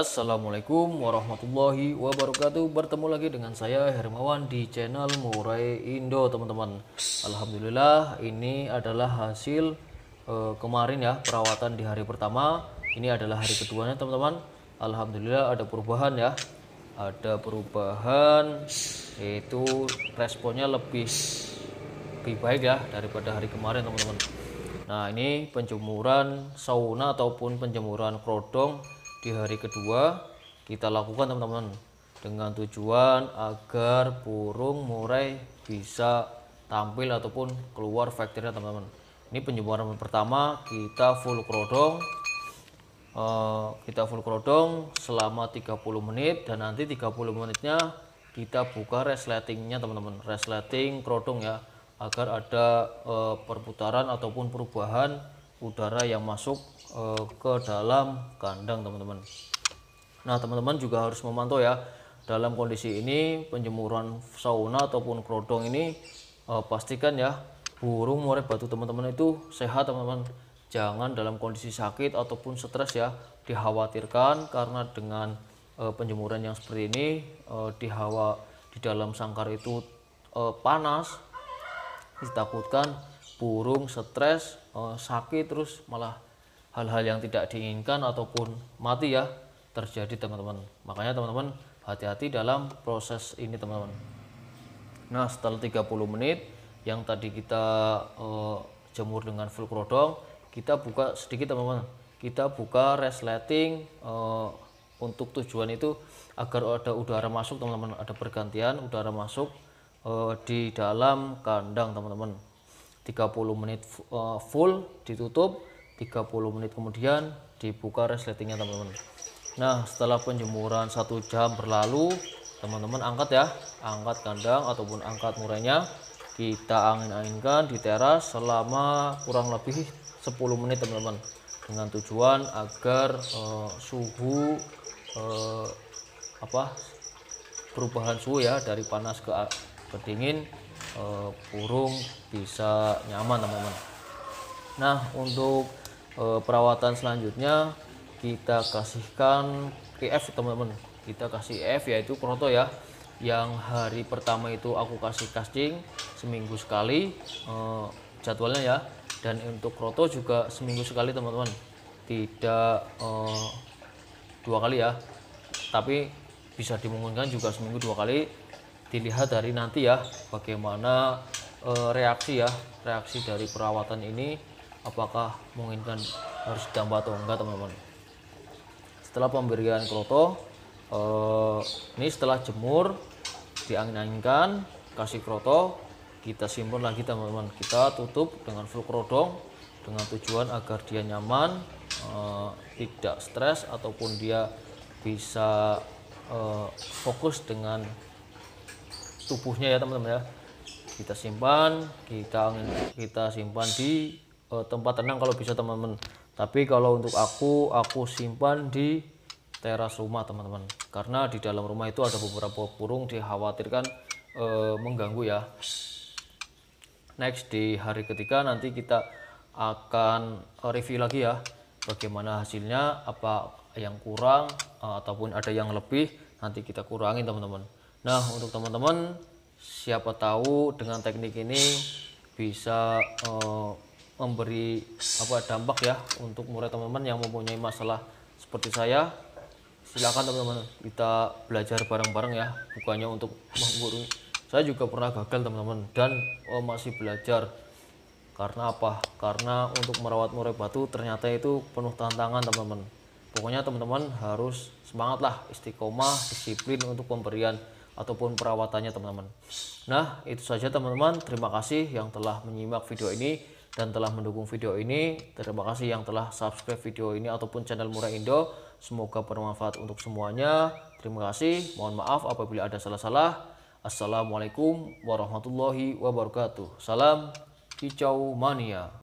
Assalamualaikum warahmatullahi wabarakatuh Bertemu lagi dengan saya Hermawan di channel Murai Indo teman-teman Alhamdulillah ini adalah hasil uh, kemarin ya perawatan di hari pertama Ini adalah hari keduanya teman-teman Alhamdulillah ada perubahan ya Ada perubahan yaitu responnya lebih lebih baik ya daripada hari kemarin teman-teman Nah ini penjemuran sauna ataupun penjemuran kerodong di hari kedua kita lakukan teman-teman dengan tujuan agar burung murai bisa tampil ataupun keluar faktornya teman-teman ini penjemuran pertama kita full krodong, eh, kita full krodong selama 30 menit dan nanti 30 menitnya kita buka resletingnya teman-teman resleting krodong ya agar ada eh, perputaran ataupun perubahan udara yang masuk e, ke dalam kandang teman-teman nah teman-teman juga harus memantau ya dalam kondisi ini penjemuran sauna ataupun kerodong ini e, pastikan ya burung murai batu teman-teman itu sehat teman-teman jangan dalam kondisi sakit ataupun stres ya dikhawatirkan karena dengan e, eh, penjemuran yang seperti ini e, di hawa di dalam sangkar itu e, panas ditakutkan burung, stres, eh, sakit terus malah hal-hal yang tidak diinginkan ataupun mati ya terjadi teman-teman. Makanya teman-teman hati-hati dalam proses ini teman-teman. Nah setelah 30 menit yang tadi kita eh, jemur dengan full kerodong kita buka sedikit teman-teman. Kita buka resleting eh, untuk tujuan itu agar ada udara masuk teman-teman ada pergantian udara masuk di dalam kandang teman-teman. 30 menit eh, full ditutup 30 menit kemudian dibuka resletingnya teman-teman nah setelah penjemuran satu jam berlalu teman-teman angkat ya angkat kandang ataupun angkat murainya kita angin-anginkan di teras selama kurang lebih 10 menit teman-teman dengan tujuan agar uh, suhu uh, apa perubahan suhu ya dari panas ke kedingin uh, burung bisa nyaman teman-teman nah untuk uh, perawatan selanjutnya kita kasihkan KF teman-teman kita kasih F yaitu proto ya yang hari pertama itu aku kasih casting seminggu sekali eh, jadwalnya ya dan untuk kroto juga seminggu sekali teman-teman tidak eh, dua kali ya tapi bisa dimungkinkan juga seminggu dua kali dilihat dari nanti ya bagaimana e, reaksi ya reaksi dari perawatan ini apakah menginginkan harus ditambah atau enggak teman-teman setelah pemberian kroto e, ini setelah jemur diangin-anginkan kasih kroto kita simpan lagi teman-teman kita tutup dengan full krodong dengan tujuan agar dia nyaman e, tidak stres ataupun dia bisa e, fokus dengan tubuhnya ya teman-teman ya kita simpan kita kita simpan di uh, tempat tenang kalau bisa teman-teman tapi kalau untuk aku aku simpan di teras rumah teman-teman karena di dalam rumah itu ada beberapa burung dikhawatirkan uh, mengganggu ya next di hari ketiga nanti kita akan eh, review lagi ya bagaimana hasilnya apa yang kurang uh, ataupun ada yang lebih nanti kita kurangin teman-teman Nah, untuk teman-teman siapa tahu dengan teknik ini bisa uh, memberi apa dampak ya untuk murid teman-teman yang mempunyai masalah seperti saya. Silakan teman-teman kita belajar bareng-bareng ya, bukannya untuk menggurui. Saya juga pernah gagal teman-teman dan oh, masih belajar. Karena apa? Karena untuk merawat murai batu ternyata itu penuh tantangan teman-teman. Pokoknya teman-teman harus semangatlah, istiqomah, disiplin untuk pemberian ataupun perawatannya teman-teman. Nah itu saja teman-teman. Terima kasih yang telah menyimak video ini dan telah mendukung video ini. Terima kasih yang telah subscribe video ini ataupun channel Murah Indo. Semoga bermanfaat untuk semuanya. Terima kasih. Mohon maaf apabila ada salah-salah. Assalamualaikum warahmatullahi wabarakatuh. Salam hijau mania.